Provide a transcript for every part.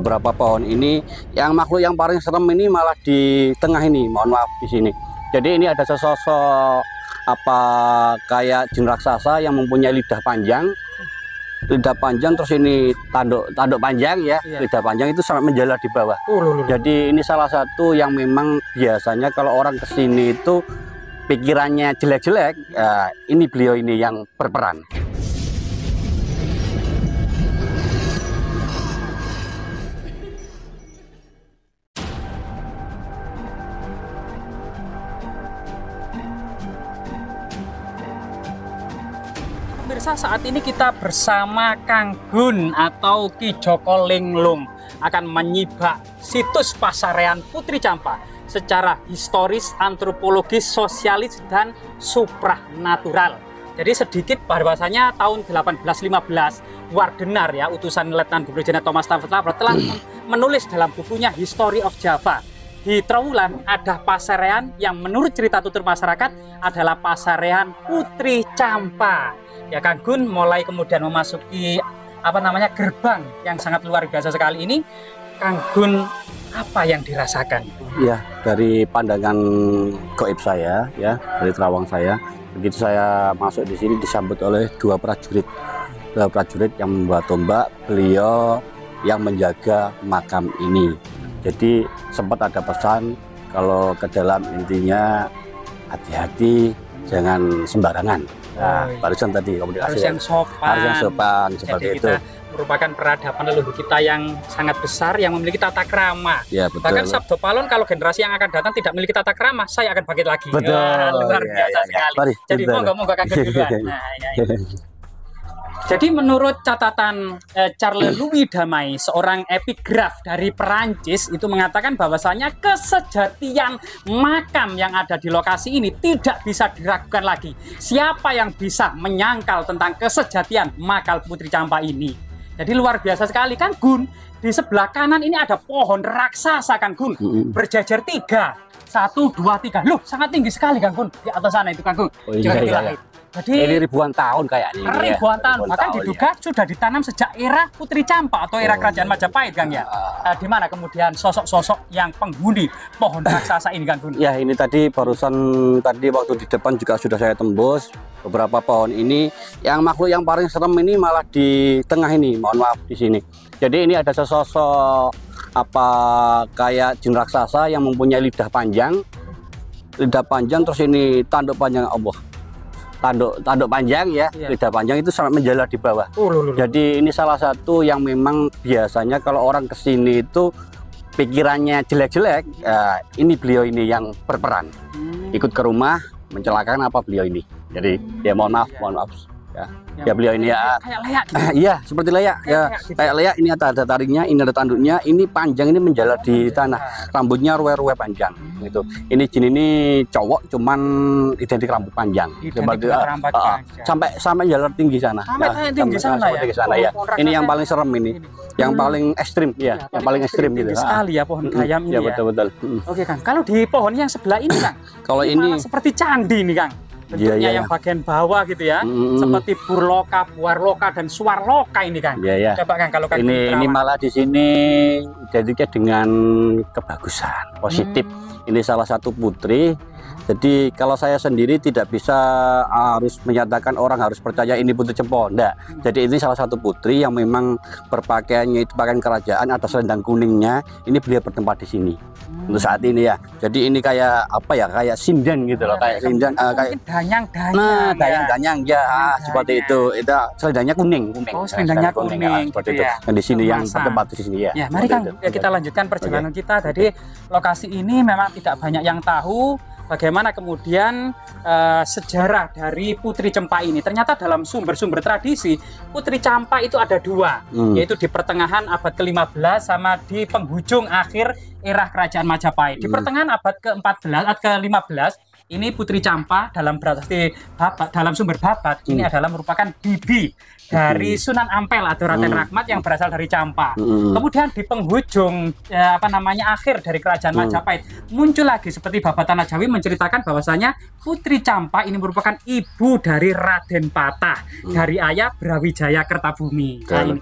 beberapa pohon ini yang makhluk yang paling serem ini malah di tengah ini mohon maaf di sini jadi ini ada sesosok apa kayak jin raksasa yang mempunyai lidah panjang lidah panjang terus ini tanduk tanduk panjang ya iya. lidah panjang itu sangat menjalar di bawah uh, lulu, lulu. jadi ini salah satu yang memang biasanya kalau orang kesini itu pikirannya jelek-jelek uh, ini beliau ini yang berperan pemirsa, saat ini kita bersama Kang Gun atau Ki Joko Linglung akan menyibak situs pasarean Putri Campa secara historis, antropologis, sosialis, dan supranatural. Jadi sedikit bahwasanya tahun 1815 Wardenar ya utusan Letnan Gubernur Jenderal Thomas Stamford Labrat telah hmm. menulis dalam bukunya History of Java di Trawulan ada pasarean yang menurut cerita tutur masyarakat adalah pasarean Putri Campa ya Kang Gun mulai kemudian memasuki apa namanya gerbang yang sangat luar biasa sekali ini Kang Gun apa yang dirasakan? Ya dari pandangan Koib saya ya dari terawang saya begitu saya masuk di sini disambut oleh dua prajurit dua prajurit yang membawa tombak beliau yang menjaga makam ini jadi sempat ada pesan kalau ke dalam intinya hati-hati jangan sembarangan Nah, barusan tadi komunikasi harus yang sopan, harus yang sopan seperti Jadi itu. merupakan peradaban leluhur kita yang sangat besar yang memiliki tata krama. Ya, betul. Bahkan Sabdo Palon kalau generasi yang akan datang tidak memiliki tata krama, saya akan bangkit lagi. Betul. luar ya, biasa ya, ya, sekali. Mari, Jadi monggo monggo kakek ya. duluan. Nah, ya, ya. Jadi menurut catatan eh, Charles Louis Damai, seorang epigraf dari Perancis itu mengatakan bahwasanya kesejatian makam yang ada di lokasi ini tidak bisa diragukan lagi. Siapa yang bisa menyangkal tentang kesejatian makam Putri Campa ini? Jadi luar biasa sekali kan Gun. Di sebelah kanan ini ada pohon raksasa kan Gun, Berjajar tiga. Satu, dua, tiga. Lu sangat tinggi sekali kan Gun. Di atas sana itu kan Gun. Oh, iya, iya, iya. Jadi ini ribuan tahun kayak ini. Ya. Ribuan ya. tahun. Ribuan Bahkan tahun, diduga ya. sudah ditanam sejak era Putri Campa atau era oh, Kerajaan iya. iya. Majapahit, Kang ya. Uh, di mana kemudian sosok-sosok yang penghuni pohon raksasa ini, Kang Gun? Ya, ini tadi barusan tadi waktu di depan juga sudah saya tembus beberapa pohon ini. Yang makhluk yang paling serem ini malah di tengah ini, mohon maaf di sini. Jadi ini ada sosok apa kayak jin raksasa yang mempunyai lidah panjang lidah panjang terus ini tanduk panjang Allah tanduk tanduk panjang ya, yeah. lidah panjang itu sangat menjalar di bawah. Uh, lulu, lulu. Jadi ini salah satu yang memang biasanya kalau orang kesini itu pikirannya jelek-jelek, uh, ini beliau ini yang berperan. Hmm. Ikut ke rumah, mencelakakan apa beliau ini. Jadi ya mohon maaf, iya. mohon maaf ya, ya, beliau ini ya kayak layak gitu. iya seperti layak kayak ya layak, gitu. kayak layak ini ada taringnya ini ada tanduknya ini panjang ini menjalar di tanah rambutnya ruwet ruwet panjang hmm. gitu ini jin ini cowok cuman identik rambut panjang seperti uh, uh, uh, sampai sampai jalar tinggi ya, sana sampai ya, tinggi, sana, sana oh, ya, sana, oh, ya. ini yang paling serem ini ini yang hmm. paling ekstrim ya, ya yang paling ekstrim, ekstrim gitu sekali ya pohon kayam ini iya, ya betul betul oke kang kalau di pohon yang sebelah ini kang kalau ini seperti candi nih kang bentuknya yeah, yeah, yang iya. bagian bawah gitu ya mm. seperti burloka, buarloka dan suarloka ini kan. Yeah, yeah. Coba kan kalau kan ini ini malah di sini jadinya dengan kebagusan, positif. Mm. Ini salah satu putri jadi kalau saya sendiri tidak bisa ah, harus menyatakan orang harus percaya ini putri cempol, enggak. Hmm. Jadi ini salah satu putri yang memang berpakaiannya itu pakaian kerajaan, atau selendang kuningnya. Ini beliau bertempat di sini hmm. untuk saat ini ya. Jadi ini kayak apa ya, kayak sinden gitu loh, iya, kayak sinden, uh, kayak danyang, danyang. Nah, ya. danyang, ya. danyang ya, ah, seperti itu. Itu selendangnya kuning, kuning. Nah, oh, selendangnya kuning, kuning. ya, seperti gitu itu. Dan ya. di sini Masa. yang bertempat di sini ya. Ya, mari Kang, kita lanjutkan perjalanan okay. kita. Jadi lokasi ini memang tidak banyak yang tahu bagaimana kemudian uh, sejarah dari Putri Cempa ini. Ternyata dalam sumber-sumber tradisi, Putri Cempa itu ada dua, hmm. yaitu di pertengahan abad ke-15 sama di penghujung akhir era Kerajaan Majapahit. Di hmm. pertengahan abad ke-14 atau ke-15 ini Putri Cempa dalam berarti babat, dalam sumber babat hmm. ini adalah merupakan bibi dari hmm. Sunan Ampel atau Raden hmm. Rahmat yang berasal dari Campa. Hmm. Kemudian di penghujung ya, apa namanya akhir dari kerajaan hmm. Majapahit muncul lagi seperti Bapak Tanah Jawi menceritakan bahwasanya Putri Campa ini merupakan ibu dari Raden Patah hmm. dari ayah Brawijaya Kertabumi. Nah ini,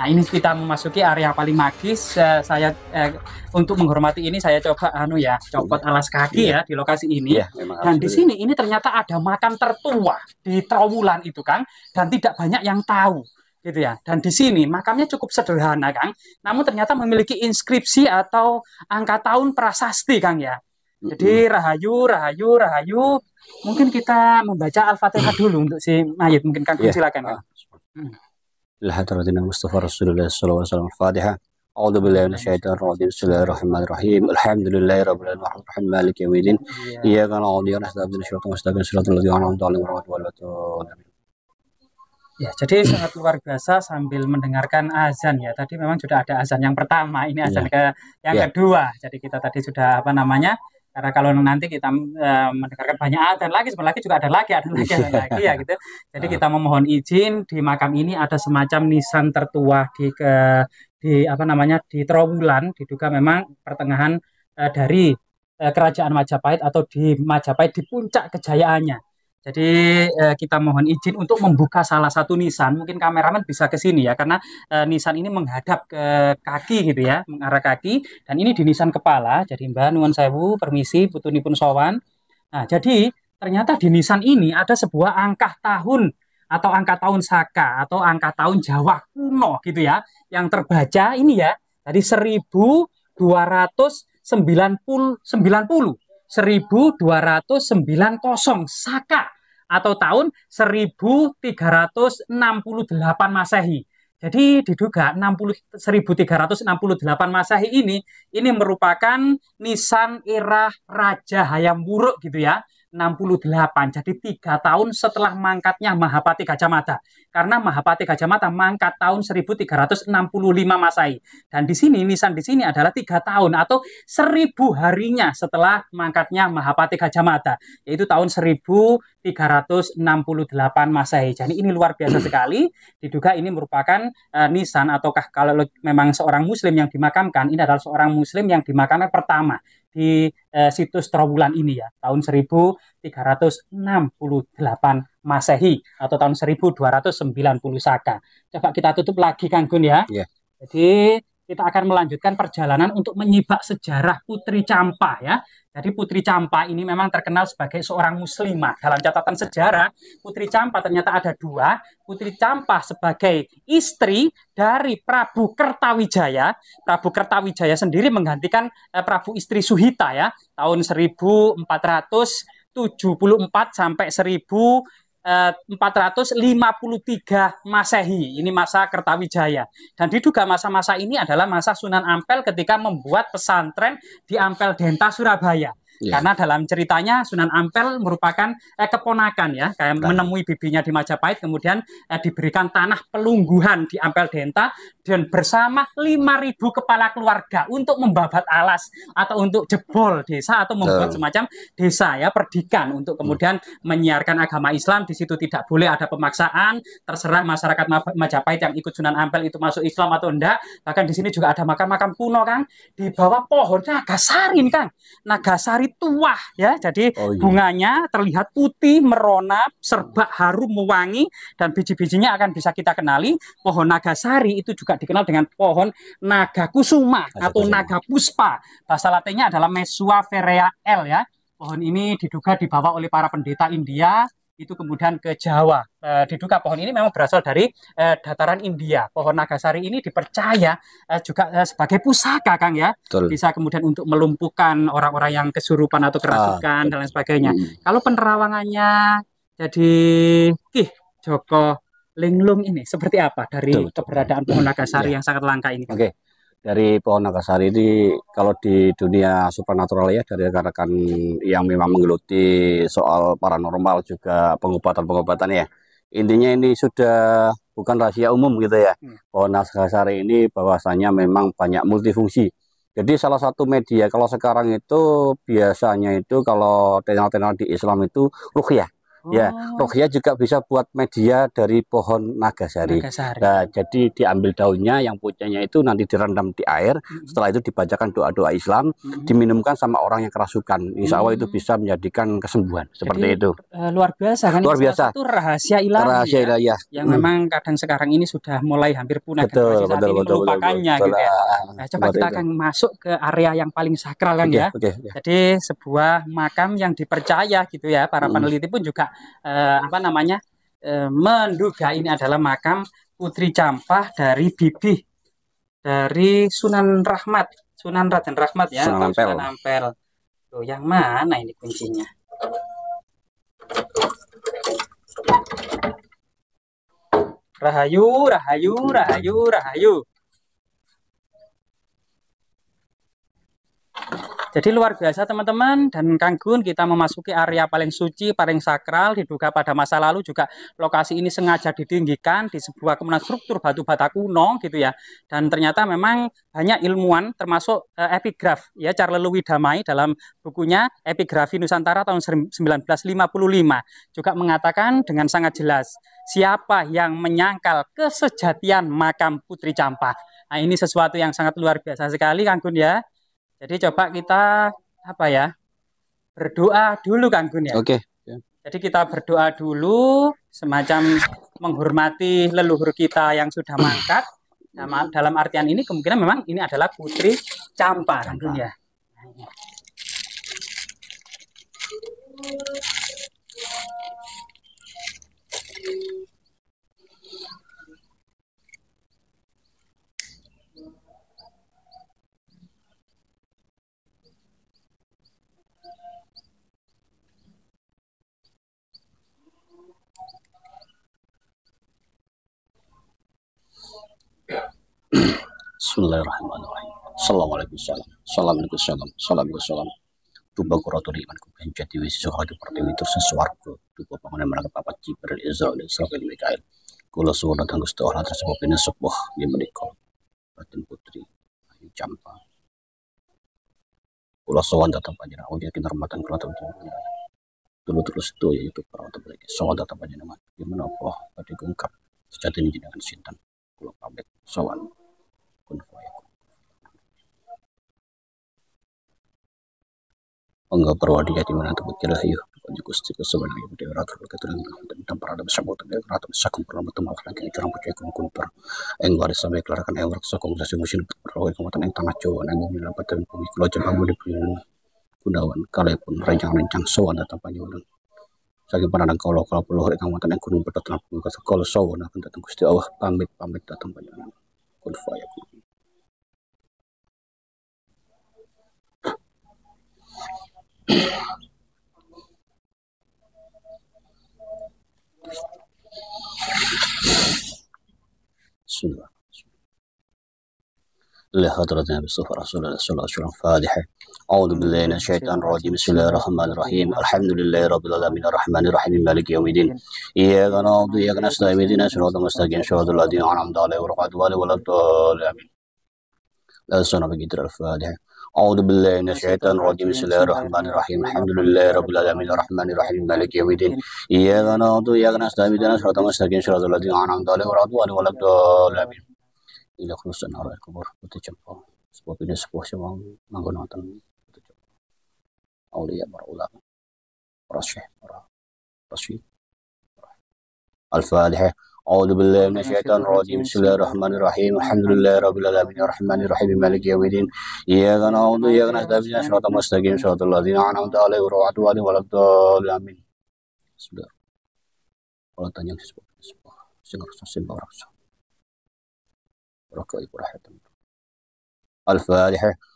nah ini kita memasuki area paling magis. Uh, saya uh, untuk menghormati ini saya coba anu ya copot hmm. alas kaki yeah. ya di lokasi ini. Yeah, iya, Dan di sini ini ternyata ada makam tertua di Trawulan itu kang dan tidak banyak yang tahu gitu ya. Dan di sini makamnya cukup sederhana, Kang. Namun ternyata memiliki inskripsi atau angka tahun prasasti, Kang ya. Jadi Rahayu, Rahayu, Rahayu. Mungkin kita membaca Al-Fatihah mm. dulu untuk si mayit mungkin Kang yeah. silakan. Kang. Ah. Mm. Mustafa Rasulullah sallallahu alaihi wasallam Al-Fatihah. A'udzu billahi Rahimah rajim. Bismillahirrahmanirrahim. Alhamdulillahirabbil alamin rahim maliki yaumiddin. Iya. Iyyaka na'budu wa iyyaka nasta'in. Ihdinash shiratal mustaqim, shiratal ladzina an'amta 'alaihim ghairil Ya, jadi sangat luar biasa sambil mendengarkan azan ya. Tadi memang sudah ada azan yang pertama, ini azan ya. ke yang ya. kedua. Jadi kita tadi sudah apa namanya? Karena kalau nanti kita e, mendengarkan banyak azan lagi, sebelah lagi juga ada lagi, ada lagi, ada lagi ya gitu. Jadi kita ah. memohon izin di makam ini ada semacam nisan tertua di ke di apa namanya di Trowulan, diduga memang pertengahan e, dari e, kerajaan Majapahit atau di Majapahit di puncak kejayaannya. Jadi eh, kita mohon izin untuk membuka salah satu nisan. Mungkin kameramen bisa ke sini ya karena eh, nisan ini menghadap ke kaki gitu ya, mengarah kaki dan ini di nisan kepala. Jadi Mbak nuan sewu, permisi putunipun sowan. Nah, jadi ternyata di nisan ini ada sebuah angka tahun atau angka tahun Saka atau angka tahun Jawa kuno gitu ya yang terbaca ini ya tadi 1290 90 1290 Saka atau tahun 1368 Masehi. Jadi diduga 60, 1368 Masehi ini ini merupakan nisan era Raja Hayam Wuruk gitu ya. 68. Jadi tiga tahun setelah mangkatnya Mahapati Gajamata. Karena Mahapati Gajamata mangkat tahun 1365 masai Dan di sini nisan di sini adalah tiga tahun atau seribu harinya setelah mangkatnya Mahapati Gajamata, yaitu tahun 1368 masai Jadi ini luar biasa sekali. Diduga ini merupakan uh, nisan ataukah kalau memang seorang muslim yang dimakamkan ini adalah seorang muslim yang dimakamkan pertama di eh, situs Trawulan ini ya, tahun 1368 Masehi atau tahun 1290 Saka. Coba kita tutup lagi Kang Gun ya. Yeah. Jadi kita akan melanjutkan perjalanan untuk menyibak sejarah Putri Campa ya. Jadi Putri Campa ini memang terkenal sebagai seorang muslimah. Dalam catatan sejarah, Putri Campa ternyata ada dua. Putri Campa sebagai istri dari Prabu Kertawijaya. Prabu Kertawijaya sendiri menggantikan eh, Prabu istri Suhita ya. Tahun 1474 sampai 1000 453 eh, Masehi. Ini masa Kertawijaya. Dan diduga masa-masa ini adalah masa Sunan Ampel ketika membuat pesantren di Ampel Denta Surabaya. Yeah. Karena dalam ceritanya Sunan Ampel merupakan eh, keponakan ya, kayak nah. menemui bibinya di Majapahit, kemudian eh, diberikan tanah pelungguhan di Ampel Denta dan bersama 5.000 kepala keluarga untuk membabat alas atau untuk jebol desa atau membuat semacam desa ya perdikan untuk hmm. kemudian hmm. menyiarkan agama Islam. Di situ tidak boleh ada pemaksaan, terserah masyarakat Majapahit yang ikut Sunan Ampel itu masuk Islam atau enggak. Bahkan di sini juga ada makam-makam kuno kan, di bawah pohon Nagasari kan, Nagasari sekali tuah ya. Jadi oh, iya. bunganya terlihat putih, merona, serba harum, mewangi dan biji-bijinya akan bisa kita kenali. Pohon naga sari itu juga dikenal dengan pohon naga kusuma atau naga puspa. Bahasa latinnya adalah Mesua ferrea L ya. Pohon ini diduga dibawa oleh para pendeta India itu kemudian ke Jawa. E, eh, diduga pohon ini memang berasal dari e, dataran India. Pohon Nagasari ini dipercaya e, juga e, sebagai pusaka, Kang ya. Betul. Bisa kemudian untuk melumpuhkan orang-orang yang kesurupan atau ah, kerasukan ah. dan lain sebagainya. Hmm. Kalau penerawangannya jadi Kih Joko Linglung ini seperti apa dari betul, betul. keberadaan pohon Nagasari ya. yang sangat langka ini? Oke. Okay dari pohon nagasari ini kalau di dunia supernatural ya dari rekan-rekan yang memang menggeluti soal paranormal juga pengobatan-pengobatan ya intinya ini sudah bukan rahasia umum gitu ya hmm. pohon nagasari ini bahwasanya memang banyak multifungsi jadi salah satu media kalau sekarang itu biasanya itu kalau tenal-tenal di Islam itu ruh ya Ya, oh. Ya, Rohia juga bisa buat media dari pohon naga nagasari. Nah, jadi diambil daunnya yang pucanya itu nanti direndam di air, -hmm. setelah itu dibacakan doa-doa Islam, -hmm. diminumkan sama orang yang kerasukan. Insya Allah itu bisa menjadikan kesembuhan seperti itu. E, luar biasa kan? Luar biasa. Itu rahasia ilahi. Ya, rahasia ilahi. Ya, Yang mm. memang kadang sekarang ini sudah mulai hampir punah betul, kan? betul, betul, betul, betul, gitu ya. Ah, ah, nah, coba kita itu. akan masuk ke area yang paling sakral kan okay, ya. Okay, Jadi sebuah makam yang dipercaya gitu ya para mm. peneliti pun juga eh, apa namanya eh, menduga ini adalah makam Putri Campah dari Bibi dari Sunan Rahmat, Sunan Raden Rahmat ya, Sunan Ampel. Sunan Ampel. Tuh, yang mana ini kuncinya? Rahayu, rahayu, rahayu, rahayu. Jadi luar biasa teman-teman dan Kang Gun kita memasuki area paling suci, paling sakral diduga pada masa lalu juga lokasi ini sengaja ditinggikan di sebuah kemenang struktur batu bata kuno gitu ya. Dan ternyata memang banyak ilmuwan termasuk uh, epigraf ya Charles Louis Damai dalam bukunya Epigrafi Nusantara tahun 1955 juga mengatakan dengan sangat jelas siapa yang menyangkal kesejatian makam Putri Campa. Nah, ini sesuatu yang sangat luar biasa sekali Kang Gun ya. Jadi coba kita apa ya? Berdoa dulu Kang Gun ya. Oke. Okay. Jadi kita berdoa dulu semacam menghormati leluhur kita yang sudah mangkat. Nah, dalam artian ini kemungkinan memang ini adalah putri Campa, Kang Gun ya. Thank ya. Bismillahirrahmanirrahim. Assalamualaikum Assalamualaikum salam. Assalamualaikum salam. Tuba kuraturi imanku benjati wisi sohadu pertiwi tursun suwargo. Tuba pangunan merangkap izra dan Israel Israel Mikael. Kula datang tanggus setelah lantas mopina sebuah gimeriko. Batin putri. Ayu campa. Kula suwan datang panjana. Awal yakin hormatan kula tahu Dulu terus itu yaitu para untuk lagi. Suwan datang panjana. Gimana Allah. Badi gungkap. Sejati ini jenangan sintan. Kula pamit. Suwan. Enggak perwadinya di mana tempat jelah yuh iya. penyu gusti kesemen ayu di ratu begitu dan ratu di tempat ada bisa mutu dia ratu bisa kumpul nama tempat lagi ini curang pucuk yang Enggak ada waris sampai kelarakan yang waris sokong bisa musim perwadi kematan yang tanah cowok yang mungkin dapat dan kumi kalau jangan mau dipunyai kudawan kalaipun rencang-rencang soan datang panjang Sakit pada nang kalau kalau perlu hari kamu tenang kudung berdatang pun kata kalau sawan akan datang gusti Allah pamit pamit datang banyak kudfaya kudung. بسم الله رسول الله صلى الله عليه وسلم فاتحة أعوذ بالله من الشيطان الرجيم بسم الله الرحمن الرحيم الحمد لله رب العالمين الرحمن الرحيم مالك يوم الدين إياك نعبد وإياك نستعين اهدنا الصراط المستقيم صراط الذين أنعمت عليهم غير المغضوب عليهم ولا الضالين لا سنة بقدر الفاتحة أعوذ بالله من الشيطان الرجيم بسم الله الرحمن الرحيم الحمد لله رب العالمين الرحمن الرحيم مالك يوم الدين إياك نعبد وإياك نستعين اهدنا الصراط المستقيم صراط الذين أنعمت عليهم غير المغضوب عليهم ولا الضالين إلى خلص النهار الكبر وتجمع سبب sebuah video sebuah sebuah menggunakan putih cempo aulia para ulama para syekh para الفاتحة أعوذ بالله من الشيطان الرجيم بسم الله الرحمن الرحيم الحمد لله رب العالمين الرحمن الرحيم مالك يوم الدين إياك نعبد وإياك نستعين صراط المستقيم صراط الذين أنعمت عليهم غير المغضوب عليهم ولا الضالين آمين بسم الله ولا تنيان حسب سنرسل سنبا رسل ركعي براحة الفاتحة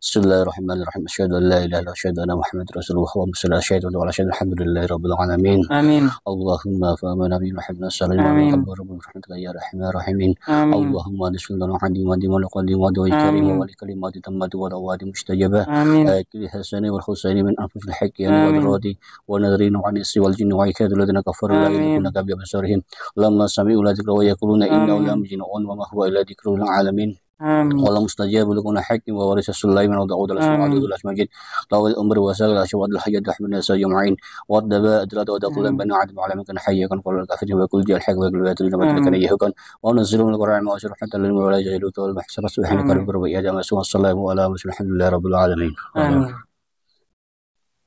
بسم الله الرحمن الرحيم أشهد أن لا إله إلا أشهد أن محمد رسول الله اللهم صل على سيدنا وعلى سيدنا الحمد لله رب العالمين آمين اللهم فامن نبي محمد صلى الله عليه وسلم برحمتك يا رحمن الرحيم اللهم نسأل الله عديم وديم والقديم ودوي كريم ولكلمات تمت والأواد مستجبة آكل آه، حسن والحسين من أنفس الحق يعني والرادي ونذرين عن السوى والجن وعكاد الذين كفروا لا يؤمنون بأبصارهم لما سمعوا ذكر ويقولون إنه لمجنون وما هو إلا ذكر العالمين اللهم استجاب لكم حكم وورث سليمان وداود عليه اجمعين طول الامر وسائل الاشواط الحياه رحمنا سيومعين والدباء ادرات ودخول بني عدم على مكان حي كان قول الكافر وكل جاء الحق وكل بيت لما كان يهكن ونزل من القران ما حتى لهم ولا جاهلوا طول المحسن سبحانك ربك ويا جماعه الله على الحمد لله رب العالمين امين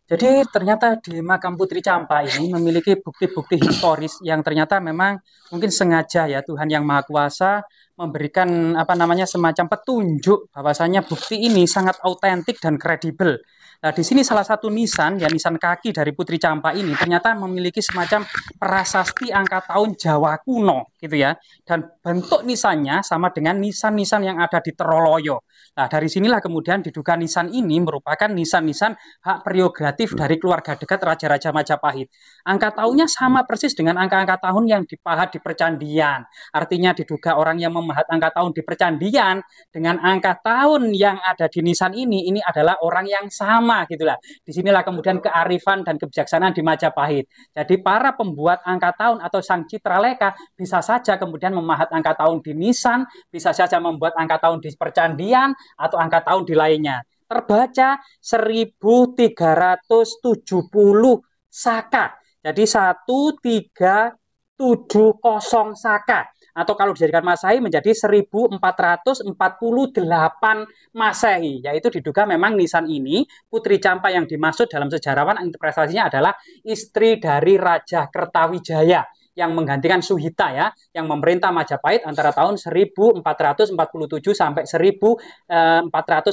Jadi ternyata di makam Putri Campa ini memiliki bukti-bukti historis yang ternyata memang mungkin sengaja ya Tuhan yang Maha Kuasa memberikan apa namanya semacam petunjuk bahwasanya bukti ini sangat autentik dan kredibel. Nah, di sini salah satu nisan, ya nisan kaki dari Putri Campa ini ternyata memiliki semacam prasasti angka tahun Jawa kuno gitu ya. Dan bentuk nisannya sama dengan nisan-nisan yang ada di Teroloyo. Nah, dari sinilah kemudian diduga nisan ini merupakan nisan-nisan hak prerogatif dari keluarga dekat Raja-Raja Majapahit. Angka tahunnya sama persis dengan angka-angka tahun yang dipahat di Percandian. Artinya diduga orang yang memahat angka tahun di Percandian dengan angka tahun yang ada di nisan ini, ini adalah orang yang sama gitulah. Disinilah kemudian kearifan dan kebijaksanaan di Majapahit. Jadi para pembuat angka tahun atau sang citraleka bisa saja kemudian memahat angka tahun di nisan, bisa saja membuat angka tahun di percandian atau angka tahun di lainnya. Terbaca 1370 saka. Jadi 1370 saka atau kalau dijadikan Masehi menjadi 1448 Masehi yaitu diduga memang Nisan ini Putri Campa yang dimaksud dalam sejarawan interpretasinya adalah istri dari Raja Kertawijaya yang menggantikan Suhita ya, yang memerintah Majapahit antara tahun 1447 sampai 1453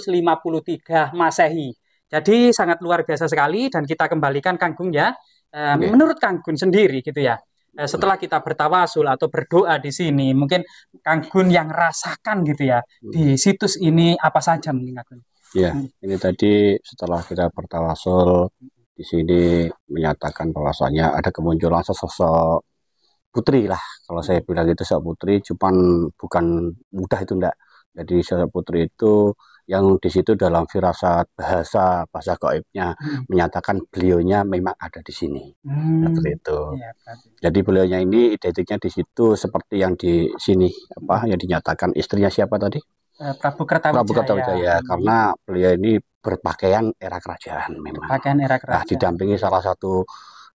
eh, Masehi. Jadi sangat luar biasa sekali dan kita kembalikan Kang ya. Eh, okay. Menurut Kang sendiri gitu ya, eh, setelah kita bertawasul atau berdoa di sini, mungkin Kang yang rasakan gitu ya hmm. di situs ini apa saja mungkin Kang Ya, hmm. ini tadi setelah kita bertawasul di sini menyatakan bahwasanya ada kemunculan sesosok putri lah kalau saya hmm. bilang itu sosok putri cuman bukan mudah itu enggak jadi sosok putri itu yang di situ dalam firasat bahasa bahasa koibnya hmm. menyatakan beliaunya memang ada di sini hmm. seperti itu. Ya, Jadi beliaunya ini identiknya di situ seperti yang di sini apa yang dinyatakan istrinya siapa tadi? Eh, Prabu Kertawijaya. Prabu Kertawijaya hmm. karena beliau ini berpakaian era kerajaan memang. Berpakaian era nah, kerajaan. Nah, didampingi salah satu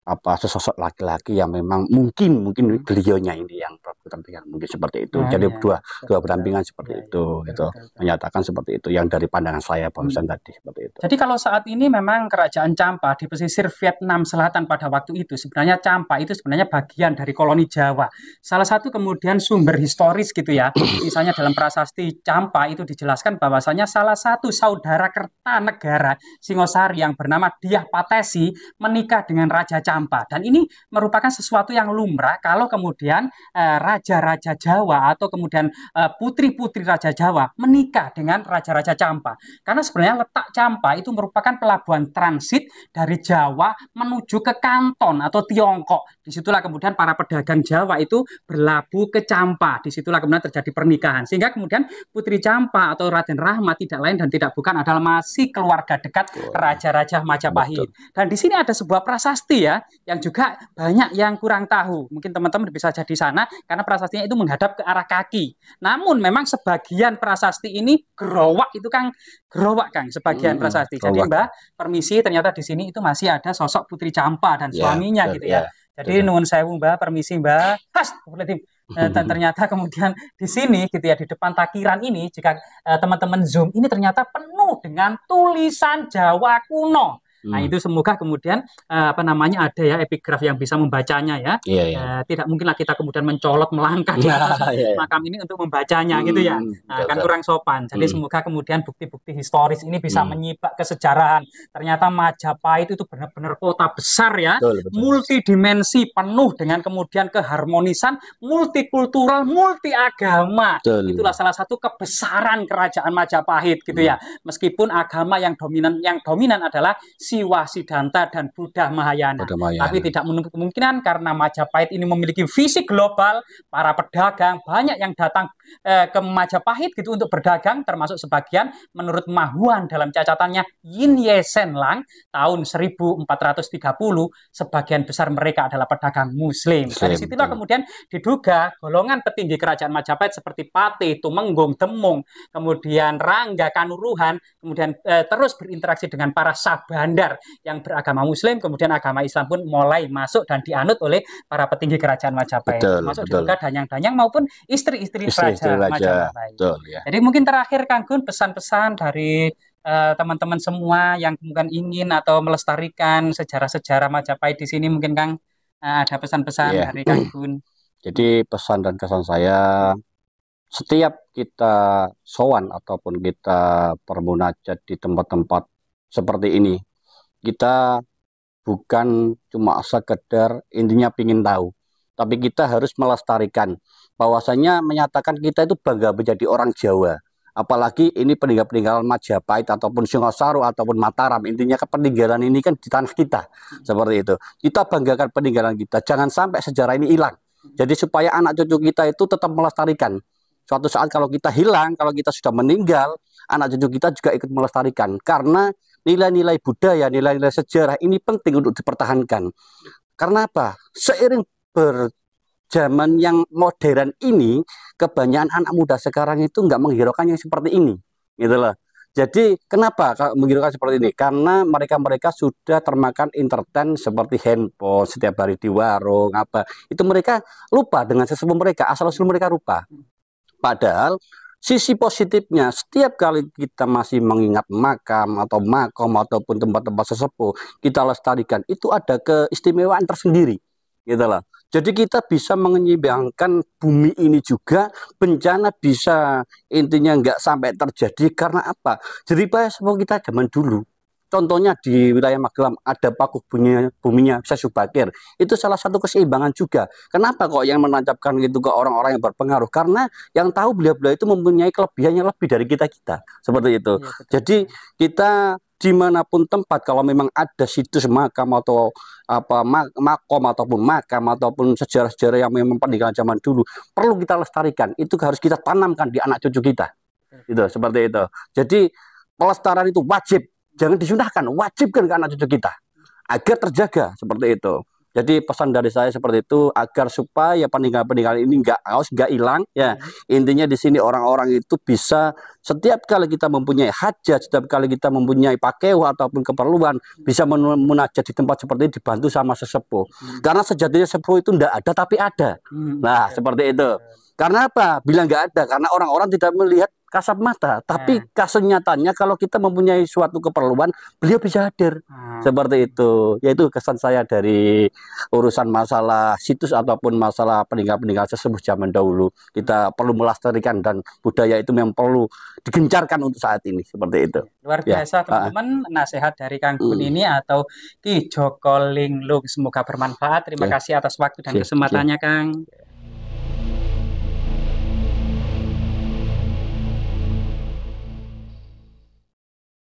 apa sesosok laki-laki yang memang mungkin mungkin hmm. beliaunya ini yang berdampingan mungkin seperti itu. ya, Jadi ya. dua dua berdampingan seperti ya, itu ya, gitu. Ya, Menyatakan seperti itu yang dari pandangan saya pemirsa hmm. tadi seperti itu. Jadi kalau saat ini memang kerajaan Campa di pesisir Vietnam Selatan pada waktu itu sebenarnya Campa itu sebenarnya bagian dari koloni Jawa. Salah satu kemudian sumber historis gitu ya. Misalnya dalam prasasti Campa itu dijelaskan bahwasanya salah satu saudara kertanegara Singosari yang bernama Diah Patesi menikah dengan Raja Campa dan ini merupakan sesuatu yang lumrah kalau kemudian eh, raja-raja e, Jawa atau kemudian eh, putri-putri e, raja Jawa menikah dengan raja-raja Campa. Karena sebenarnya letak Campa itu merupakan pelabuhan transit dari Jawa menuju ke Kanton atau Tiongkok. Disitulah kemudian para pedagang Jawa itu berlabuh ke Campa. Disitulah kemudian terjadi pernikahan. Sehingga kemudian Putri Campa atau Raden Rahmat tidak lain dan tidak bukan adalah masih keluarga dekat raja-raja Majapahit. Dan di sini ada sebuah prasasti ya yang juga banyak yang kurang tahu. Mungkin teman-teman bisa jadi sana karena prasastinya itu menghadap ke arah kaki. Namun memang sebagian prasasti ini gerowak itu kan gerowak Kang sebagian hmm, prasasti. Jadi Mbak, permisi ternyata di sini itu masih ada sosok Putri Campa dan yeah, suaminya betul, gitu ya. Yeah. Jadi nuwun sewu Mbak, permisi Mbak. Has, eh, dan ternyata kemudian di sini gitu ya di depan takiran ini jika eh, teman-teman uh, teman -teman zoom ini ternyata penuh dengan tulisan Jawa kuno. Hmm. Nah, itu semoga kemudian uh, apa namanya ada ya epigraf yang bisa membacanya ya. Yeah, yeah. Uh, tidak mungkinlah kita kemudian mencolot melangkah di yeah, yeah. Iya. makam ini untuk membacanya hmm, gitu ya. Nah, kan kurang sopan. Jadi hmm. semoga kemudian bukti-bukti historis ini bisa hmm. menyibak kesejarahan. Ternyata Majapahit itu benar-benar kota besar ya, betul, betul. multidimensi penuh dengan kemudian keharmonisan multikultural, multiagama Itulah salah satu kebesaran kerajaan Majapahit gitu ya. hmm. ya. Meskipun agama yang dominan yang dominan adalah Siwa Siddhanta dan Buddha Mahayana. Buddha Mahayana. Tapi tidak menutup kemungkinan karena Majapahit ini memiliki visi global, para pedagang banyak yang datang eh, ke Majapahit gitu untuk berdagang termasuk sebagian menurut Mahuan dalam catatannya Yin Ye Sen Lang tahun 1430 sebagian besar mereka adalah pedagang muslim. Dari situlah kemudian diduga golongan petinggi kerajaan Majapahit seperti itu Tumenggung, temung, kemudian Rangga, Kanuruhan, kemudian eh, terus berinteraksi dengan para sabana standar yang beragama Muslim, kemudian agama Islam pun mulai masuk dan dianut oleh para petinggi kerajaan Majapahit, betul, masuk betul. juga danyang-danyang maupun istri-istri kerajaan Majapahit. Betul, ya. Jadi mungkin terakhir Kang Gun pesan-pesan dari eh, teman-teman uh, semua yang mungkin ingin atau melestarikan sejarah-sejarah Majapahit di sini mungkin Kang uh, ada pesan-pesan yeah. dari Kang Gun. Jadi pesan dan kesan saya setiap kita sowan ataupun kita bermunajat di tempat-tempat seperti ini kita bukan cuma sekedar intinya pingin tahu tapi kita harus melestarikan bahwasanya menyatakan kita itu bangga menjadi orang Jawa apalagi ini peninggalan-peninggalan Majapahit ataupun Singosaru ataupun Mataram intinya kepeninggalan kan ini kan di tanah kita seperti itu kita banggakan peninggalan kita jangan sampai sejarah ini hilang jadi supaya anak cucu kita itu tetap melestarikan suatu saat kalau kita hilang kalau kita sudah meninggal anak cucu kita juga ikut melestarikan karena nilai-nilai budaya, nilai-nilai sejarah ini penting untuk dipertahankan. Karena apa? Seiring berjaman yang modern ini kebanyakan anak muda sekarang itu nggak menghiraukan yang seperti ini gitu jadi kenapa menghiraukan seperti ini karena mereka-mereka sudah termakan entertain seperti handphone setiap hari di warung apa itu mereka lupa dengan sesuatu mereka asal usul mereka lupa padahal Sisi positifnya, setiap kali kita masih mengingat makam atau makom ataupun tempat-tempat sesepuh, kita lestarikan. Itu ada keistimewaan tersendiri. Gitu loh. Jadi kita bisa menyeimbangkan bumi ini juga bencana bisa intinya nggak sampai terjadi karena apa? Jadi Jeripaya semua kita zaman dulu Contohnya di wilayah Magelang ada paku bumi, buminya bisa subakir. Itu salah satu keseimbangan juga. Kenapa kok yang menancapkan gitu ke orang-orang yang berpengaruh? Karena yang tahu beliau-beliau itu mempunyai kelebihannya lebih dari kita-kita. Seperti itu. Ya, Jadi kita dimanapun tempat kalau memang ada situs makam atau apa mak makom ataupun makam ataupun sejarah-sejarah yang memang peninggalan zaman dulu perlu kita lestarikan itu harus kita tanamkan di anak cucu kita itu seperti itu jadi pelestarian itu wajib jangan disunahkan, wajibkan ke anak cucu kita agar terjaga seperti itu. Jadi pesan dari saya seperti itu agar supaya peninggalan-peninggalan ini nggak aus, nggak hilang. Ya. ya intinya di sini orang-orang itu bisa setiap kali kita mempunyai hajat, setiap kali kita mempunyai pakewa ataupun keperluan bisa munajat di tempat seperti ini dibantu sama sesepuh. Hmm. Karena sejatinya sepuh itu nggak ada tapi ada. Hmm. Nah seperti itu. Karena apa? Bila nggak ada, karena orang-orang tidak melihat kasat mata, tapi hmm. kesenyatannya kalau kita mempunyai suatu keperluan, beliau bisa hadir. Hmm. Seperti itu. Yaitu kesan saya dari urusan masalah situs ataupun masalah peninggal-peninggal sesebuah zaman dahulu. Kita hmm. perlu melestarikan dan budaya itu memang perlu digencarkan untuk saat ini seperti itu. Luar ya. biasa, ah. teman-teman. Ya. Nasihat dari Kang Gun hmm. ini atau Ki Joko Linglung semoga bermanfaat. Terima ya. kasih atas waktu dan ya, ya. kesempatannya, ya. Kang.